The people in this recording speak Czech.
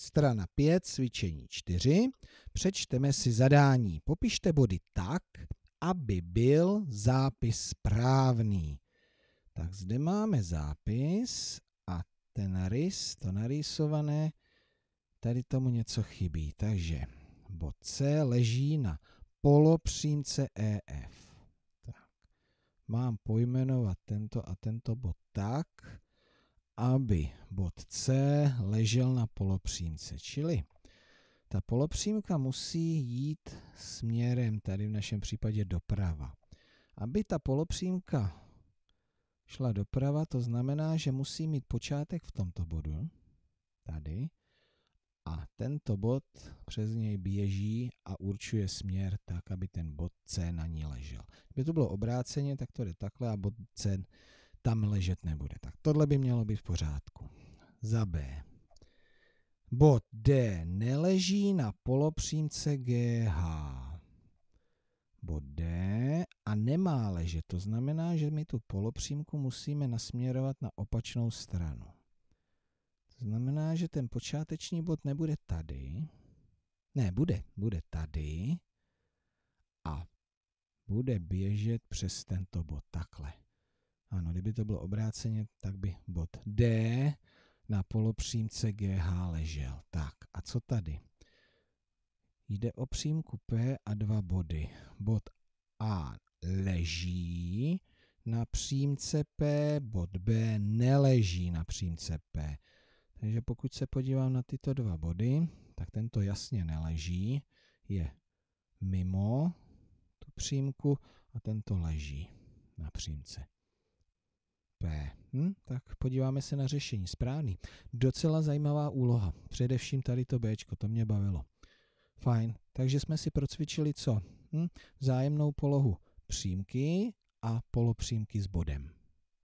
Strana 5, cvičení 4. Přečteme si zadání. Popište body tak, aby byl zápis správný. Tak zde máme zápis a ten rys, to narýsované, tady tomu něco chybí. Takže bod C leží na polopřímce EF. Tak. Mám pojmenovat tento a tento bod tak, aby bod C ležel na polopřímce. Čili ta polopřímka musí jít směrem, tady v našem případě doprava. Aby ta polopřímka šla doprava, to znamená, že musí mít počátek v tomto bodu, tady, a tento bod přes něj běží a určuje směr tak, aby ten bod C na ní ležel. Kdyby to bylo obráceně, tak to jde takhle a bod C tam ležet nebude. Tak tohle by mělo být v pořádku. Za B. Bod D neleží na polopřímce GH. Bod D a nemá ležet. To znamená, že my tu polopřímku musíme nasměrovat na opačnou stranu. To znamená, že ten počáteční bod nebude tady. Ne, bude. Bude tady. A bude běžet přes tento bod takhle. Ano, kdyby to bylo obráceně, tak by bod D na polopřímce GH ležel. Tak, a co tady? Jde o přímku P a dva body. Bod A leží na přímce P, bod B neleží na přímce P. Takže pokud se podívám na tyto dva body, tak tento jasně neleží, je mimo tu přímku a tento leží na přímce. Hm? Tak podíváme se na řešení. Správný. Docela zajímavá úloha. Především tady to B, to mě bavilo. Fajn. Takže jsme si procvičili co? Hm? Zájemnou polohu přímky a polopřímky s bodem.